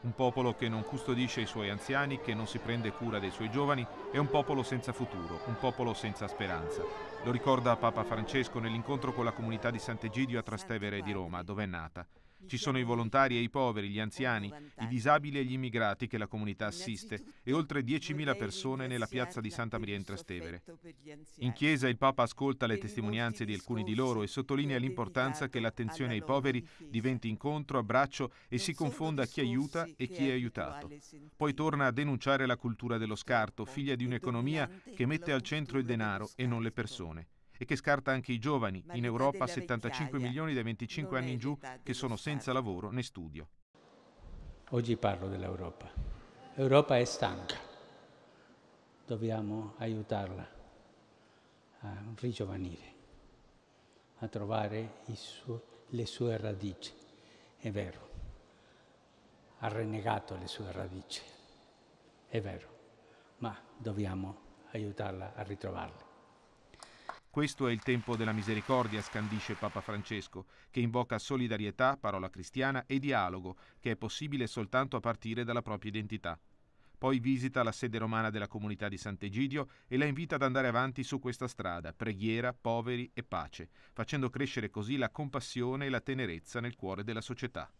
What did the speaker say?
Un popolo che non custodisce i suoi anziani, che non si prende cura dei suoi giovani, è un popolo senza futuro, un popolo senza speranza. Lo ricorda Papa Francesco nell'incontro con la comunità di Sant'Egidio a Trastevere di Roma, dove è nata. Ci sono i volontari e i poveri, gli anziani, i disabili e gli immigrati che la comunità assiste e oltre 10.000 persone nella piazza di Santa Maria in Trastevere. In chiesa il Papa ascolta le testimonianze di alcuni di loro e sottolinea l'importanza che l'attenzione ai poveri diventi incontro, abbraccio e si confonda chi aiuta e chi è aiutato. Poi torna a denunciare la cultura dello scarto, figlia di un'economia che mette al centro il denaro e non le persone e che scarta anche i giovani, in Europa 75 milioni dai 25 anni in giù che sono senza lavoro né studio. Oggi parlo dell'Europa. L'Europa è stanca, dobbiamo aiutarla a rigiovanire, a trovare su- le sue radici. È vero, ha renegato le sue radici, è vero, ma dobbiamo aiutarla a ritrovarle. Questo è il tempo della misericordia, scandisce Papa Francesco, che invoca solidarietà, parola cristiana e dialogo, che è possibile soltanto a partire dalla propria identità. Poi visita la sede romana della comunità di Sant'Egidio e la invita ad andare avanti su questa strada, preghiera, poveri e pace, facendo crescere così la compassione e la tenerezza nel cuore della società.